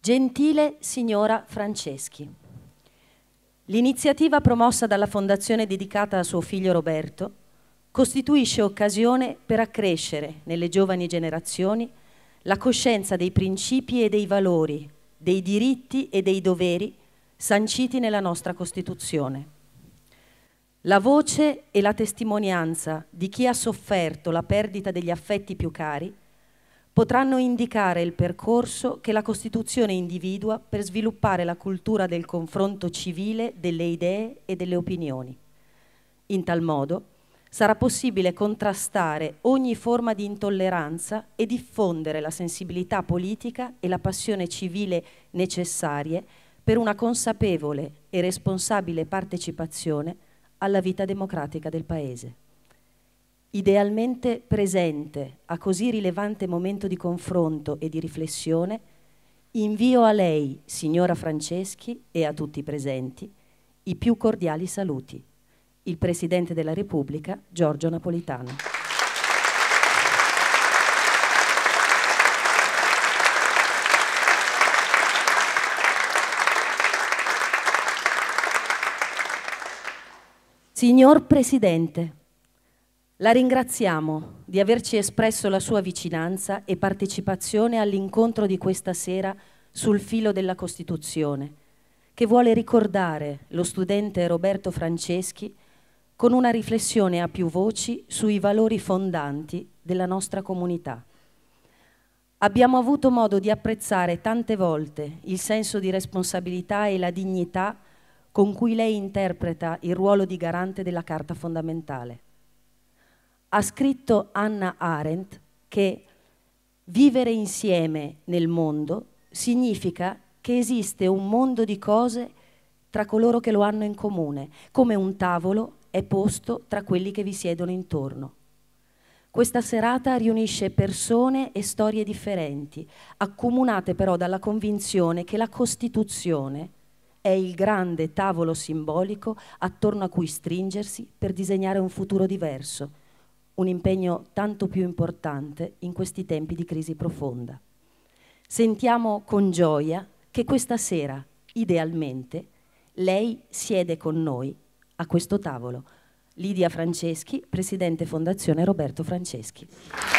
Gentile signora Franceschi. L'iniziativa promossa dalla fondazione dedicata a suo figlio Roberto costituisce occasione per accrescere nelle giovani generazioni la coscienza dei principi e dei valori, dei diritti e dei doveri sanciti nella nostra Costituzione. La voce e la testimonianza di chi ha sofferto la perdita degli affetti più cari potranno indicare il percorso che la Costituzione individua per sviluppare la cultura del confronto civile delle idee e delle opinioni. In tal modo sarà possibile contrastare ogni forma di intolleranza e diffondere la sensibilità politica e la passione civile necessarie per una consapevole e responsabile partecipazione alla vita democratica del Paese idealmente presente a così rilevante momento di confronto e di riflessione, invio a lei, signora Franceschi, e a tutti i presenti, i più cordiali saluti. Il Presidente della Repubblica, Giorgio Napolitano. Signor Presidente, la ringraziamo di averci espresso la sua vicinanza e partecipazione all'incontro di questa sera sul filo della Costituzione, che vuole ricordare lo studente Roberto Franceschi con una riflessione a più voci sui valori fondanti della nostra comunità. Abbiamo avuto modo di apprezzare tante volte il senso di responsabilità e la dignità con cui lei interpreta il ruolo di garante della Carta fondamentale ha scritto Anna Arendt che vivere insieme nel mondo significa che esiste un mondo di cose tra coloro che lo hanno in comune, come un tavolo è posto tra quelli che vi siedono intorno. Questa serata riunisce persone e storie differenti, accomunate però dalla convinzione che la Costituzione è il grande tavolo simbolico attorno a cui stringersi per disegnare un futuro diverso un impegno tanto più importante in questi tempi di crisi profonda. Sentiamo con gioia che questa sera, idealmente, lei siede con noi a questo tavolo. Lidia Franceschi, Presidente Fondazione Roberto Franceschi.